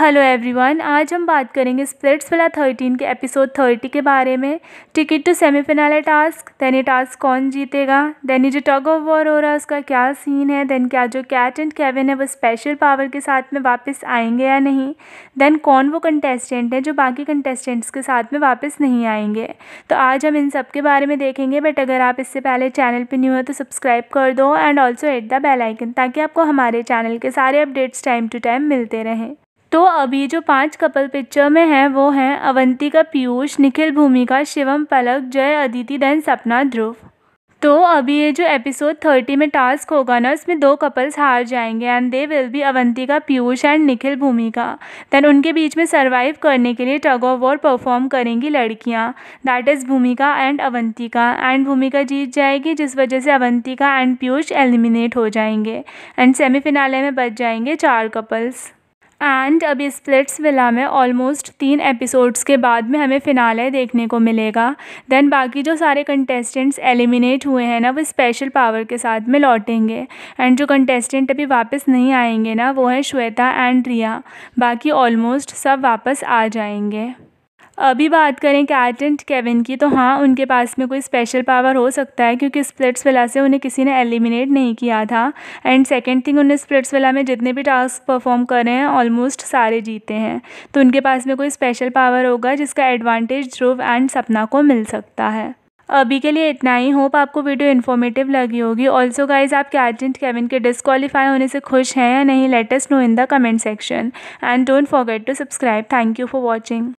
hello everyone आज हम बात करेंगे स्प्लिट्स वाला थर्टीन के एपिसोड थर्टी के बारे में टिकट टू सेमीफिनाल है टास्क देन ये टास्क कौन जीतेगा देन ये जो टग ऑफ वॉर हो रहा है उसका क्या सीन है देन क्या जो कैट एंड केविन है वो स्पेशल पावर के साथ में वापस आएंगे या नहीं देन कौन वो कंटेस्टेंट हैं जो बाकी कंटेस्टेंट्स के साथ में वापस नहीं आएंगे तो आज हम इन सब के बारे में देखेंगे बट अगर आप इससे पहले चैनल पर न्यू हो तो सब्सक्राइब कर दो and also at the bell icon ताकि आपको हमारे चैनल के सारे अपडेट्स टाइम टू टाइम मिलते रहें तो अभी जो पांच कपल पिक्चर में हैं वो हैं अवंतिका पीयूष निखिल भूमिका शिवम पलक जय अदिति देन सपना ध्रुव तो अभी ये जो एपिसोड थर्टी में टास्क होगा ना इसमें दो कपल्स हार जाएंगे and they will be Avantika Piyush and Nikhil Bhumika then उनके बीच में सर्वाइव करने के लिए टग ऑफ वॉर परफॉर्म करेंगी लड़कियाँ that is Bhumika and Avantika and Bhumika जीत जाएगी जिस वजह से अवंतिका एंड पीयूष एलिमिनेट हो जाएंगे एंड सेमीफिनाले में बच जाएंगे चार कपल्स एंड अभी स्प्लिट्स विला में ऑलमोस्ट तीन एपिसोड्स के बाद में हमें फ़िनाल देखने को मिलेगा दैन बाकी जो सारे कंटेस्टेंट्स एलिमिनेट हुए हैं ना वो स्पेशल पावर के साथ में लौटेंगे एंड जो कंटेस्टेंट अभी वापस नहीं आएंगे ना वो हैं श्वेता एंड रिया बाकी ऑलमोस्ट सब वापस आ जाएंगे अभी बात करें कैटेंट केविन की तो हाँ उनके पास में कोई स्पेशल पावर हो सकता है क्योंकि स्प्लिट्स वेला से उन्हें किसी ने एलिमिनेट नहीं किया था एंड सेकेंड थिंग उन्हें स्प्लिट्स वेला में जितने भी टास्क परफॉर्म रहे हैं ऑलमोस्ट सारे जीते हैं तो उनके पास में कोई स्पेशल पावर होगा जिसका एडवांटेज ध्रुव एंड सपना को मिल सकता है अभी के लिए इतना ही होप आपको वीडियो इन्फॉर्मेटिव लगी होगी ऑल्सो गाइज आप कैटेंट केविन के डिसक्वालीफाई होने से खुश हैं या नहीं let us know in the comment section and don't forget to subscribe thank you for watching